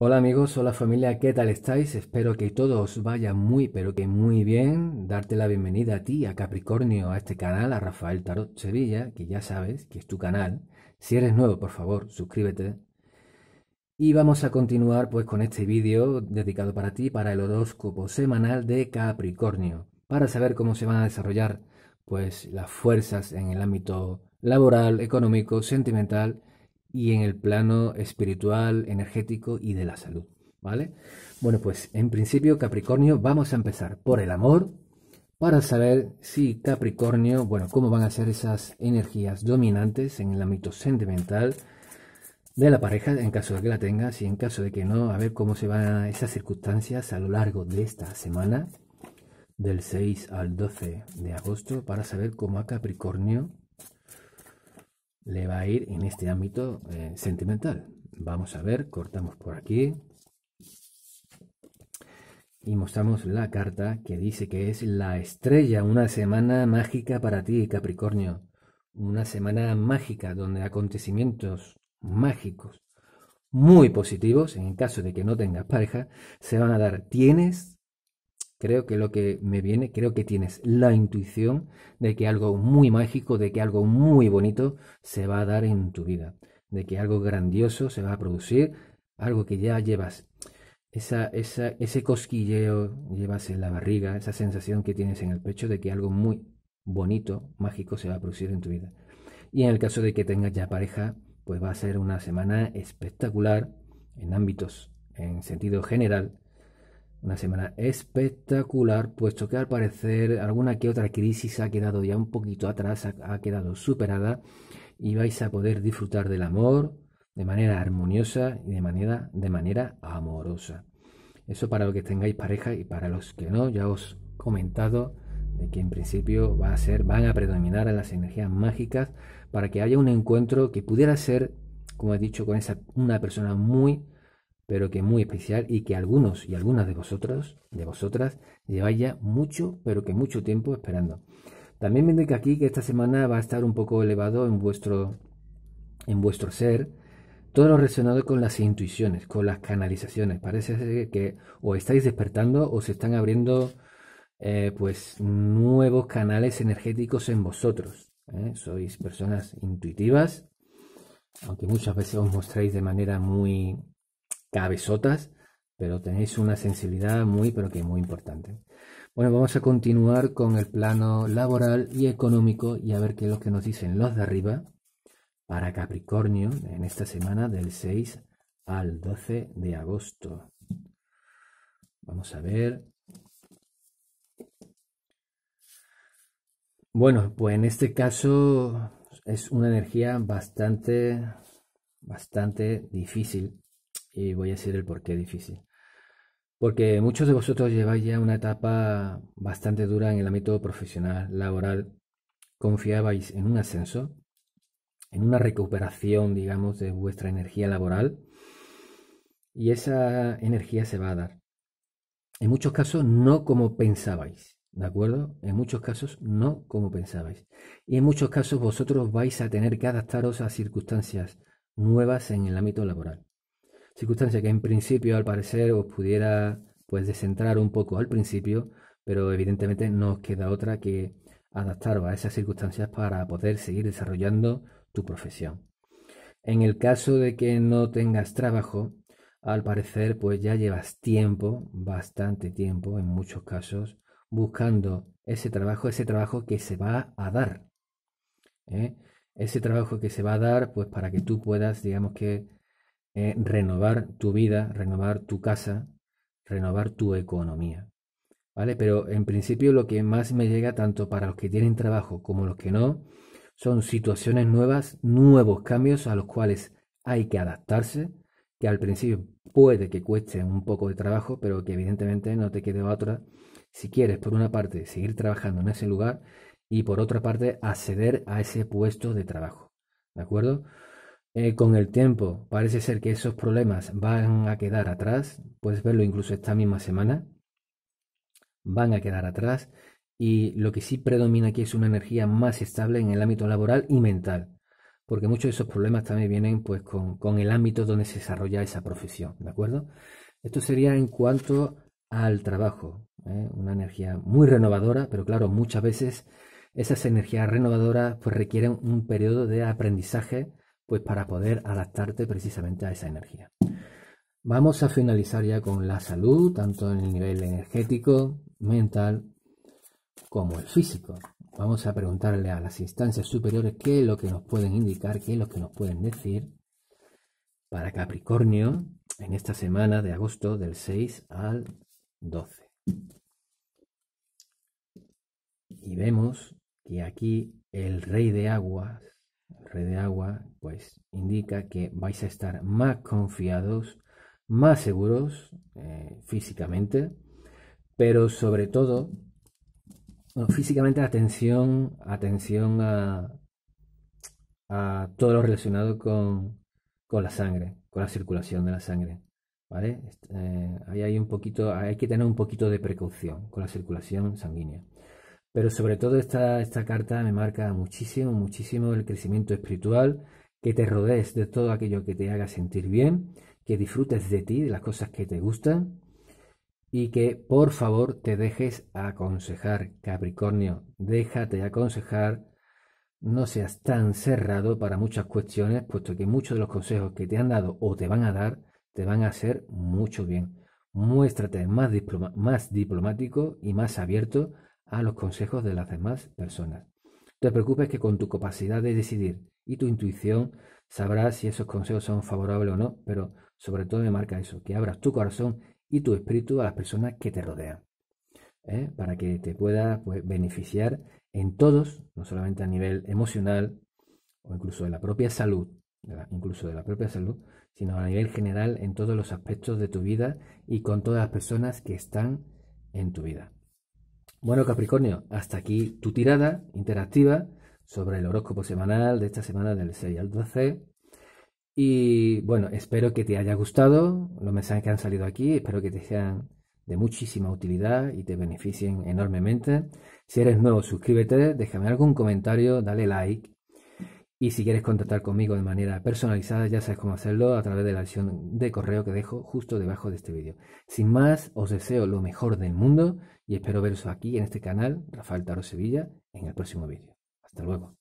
Hola amigos, hola familia, ¿qué tal estáis? Espero que todo os vaya muy pero que muy bien. Darte la bienvenida a ti, a Capricornio, a este canal, a Rafael Tarot Sevilla, que ya sabes que es tu canal. Si eres nuevo, por favor, suscríbete. Y vamos a continuar pues con este vídeo dedicado para ti, para el horóscopo semanal de Capricornio, para saber cómo se van a desarrollar pues las fuerzas en el ámbito laboral, económico, sentimental y en el plano espiritual, energético y de la salud. ¿Vale? Bueno, pues en principio, Capricornio, vamos a empezar por el amor para saber si Capricornio, bueno, cómo van a ser esas energías dominantes en el ámbito sentimental de la pareja, en caso de que la tengas y en caso de que no, a ver cómo se van esas circunstancias a lo largo de esta semana, del 6 al 12 de agosto, para saber cómo a Capricornio le va a ir en este ámbito eh, sentimental. Vamos a ver, cortamos por aquí y mostramos la carta que dice que es la estrella, una semana mágica para ti, Capricornio. Una semana mágica donde acontecimientos mágicos muy positivos, en el caso de que no tengas pareja, se van a dar. Tienes Creo que lo que me viene, creo que tienes la intuición de que algo muy mágico, de que algo muy bonito se va a dar en tu vida, de que algo grandioso se va a producir, algo que ya llevas. Esa, esa, ese cosquilleo llevas en la barriga, esa sensación que tienes en el pecho de que algo muy bonito, mágico se va a producir en tu vida. Y en el caso de que tengas ya pareja, pues va a ser una semana espectacular en ámbitos, en sentido general, una semana espectacular, puesto que al parecer alguna que otra crisis ha quedado ya un poquito atrás, ha, quedado superada y vais a poder disfrutar del amor de manera armoniosa y de manera, de manera amorosa. Eso para los que tengáis pareja y para los que no, ya os he comentado de que en principio va a ser, van a predominar las energías mágicas para que haya un encuentro que pudiera ser, como he dicho, con esa, una persona muy pero que muy especial y que algunos y algunas de vosotros, de vosotras, lleváis ya mucho, pero que mucho tiempo esperando. También me indica aquí que esta semana va a estar un poco elevado en vuestro, en vuestro ser, todo lo relacionado con las intuiciones, con las canalizaciones. Parece que o estáis despertando o se están abriendo eh, pues nuevos canales energéticos en vosotros. ¿eh? Sois personas intuitivas, aunque muchas veces os mostráis de manera muy cabezotas, pero tenéis una sensibilidad muy, pero que muy importante. Bueno, vamos a continuar con el plano laboral y económico y a ver qué es lo que nos dicen los de arriba para Capricornio en esta semana del 6 al 12 de agosto. Vamos a ver. Bueno, pues en este caso es una energía bastante, bastante difícil y voy a decir el por qué difícil. Porque muchos de vosotros lleváis ya una etapa bastante dura en el ámbito profesional, laboral. Confiabais en un ascenso, en una recuperación, digamos, de vuestra energía laboral. Y esa energía se va a dar. En muchos casos no como pensabais, ¿de acuerdo? En muchos casos no como pensabais. Y en muchos casos vosotros vais a tener que adaptaros a circunstancias nuevas en el ámbito laboral circunstancia que en principio al parecer os pudiera pues descentrar un poco al principio, pero evidentemente no os queda otra que adaptaros a esas circunstancias para poder seguir desarrollando tu profesión. En el caso de que no tengas trabajo, al parecer pues ya llevas tiempo, bastante tiempo en muchos casos, buscando ese trabajo, ese trabajo que se va a dar. ¿eh? Ese trabajo que se va a dar pues para que tú puedas, digamos que, eh, renovar tu vida, renovar tu casa, renovar tu economía. ¿Vale? Pero en principio lo que más me llega tanto para los que tienen trabajo como los que no, son situaciones nuevas, nuevos cambios a los cuales hay que adaptarse, que al principio puede que cueste un poco de trabajo, pero que evidentemente no te quede otra si quieres, por una parte, seguir trabajando en ese lugar y por otra parte, acceder a ese puesto de trabajo. ¿De acuerdo? Eh, con el tiempo parece ser que esos problemas van a quedar atrás, puedes verlo incluso esta misma semana, van a quedar atrás y lo que sí predomina aquí es una energía más estable en el ámbito laboral y mental, porque muchos de esos problemas también vienen pues con, el ámbito donde se desarrolla esa profesión, ¿de acuerdo? Esto sería en cuanto al trabajo, ¿eh? una energía muy renovadora, pero claro, muchas veces esas energías renovadoras pues requieren un periodo de aprendizaje, pues para poder adaptarte precisamente a esa energía. Vamos a finalizar ya con la salud, tanto en el nivel energético, mental, como el físico. Vamos a preguntarle a las instancias superiores qué es lo que nos pueden indicar, qué es lo que nos pueden decir para Capricornio en esta semana de agosto del 6 al 12. Y vemos que aquí el rey de aguas red de agua, pues indica que vais a estar más confiados, más seguros eh, físicamente, pero sobre todo, físicamente atención, atención a, todo lo relacionado con, con, la sangre, con la circulación de la sangre. ¿Vale? Eh, ahí hay un poquito, hay que tener un poquito de precaución con la circulación sanguínea. Pero sobre todo esta, carta me marca muchísimo, muchísimo el crecimiento espiritual, que te rodees de todo aquello que te haga sentir bien, que disfrutes de ti, de las cosas que te gustan y que por favor te dejes aconsejar, Capricornio, déjate aconsejar, no seas tan cerrado para muchas cuestiones, puesto que muchos de los consejos que te han dado o te van a dar te van a hacer mucho bien. Muéstrate más, más diplomático y más abierto a los consejos de las demás personas. No te preocupes que con tu capacidad de decidir y tu intuición sabrás si esos consejos son favorables o no, pero sobre todo me marca eso, que abras tu corazón y tu espíritu a las personas que te rodean, ¿eh? para que te puedas pues, beneficiar en todos, no solamente a nivel emocional o incluso de la propia salud, incluso de la propia salud, sino a nivel general en todos los aspectos de tu vida y con todas las personas que están en tu vida. Bueno, Capricornio, hasta aquí tu tirada interactiva sobre el horóscopo semanal de esta semana del 6 al 12. Y bueno, espero que te haya gustado los mensajes que han salido aquí, espero que te sean de muchísima utilidad y te beneficien enormemente. Si eres nuevo, suscríbete, déjame algún comentario, dale like y si quieres contactar conmigo de manera personalizada, ya sabes cómo hacerlo a través de la edición de correo que dejo justo debajo de este vídeo. Sin más, os deseo lo mejor del mundo y espero veros aquí en este canal, Rafael Taro Sevilla, en el próximo vídeo. Hasta luego.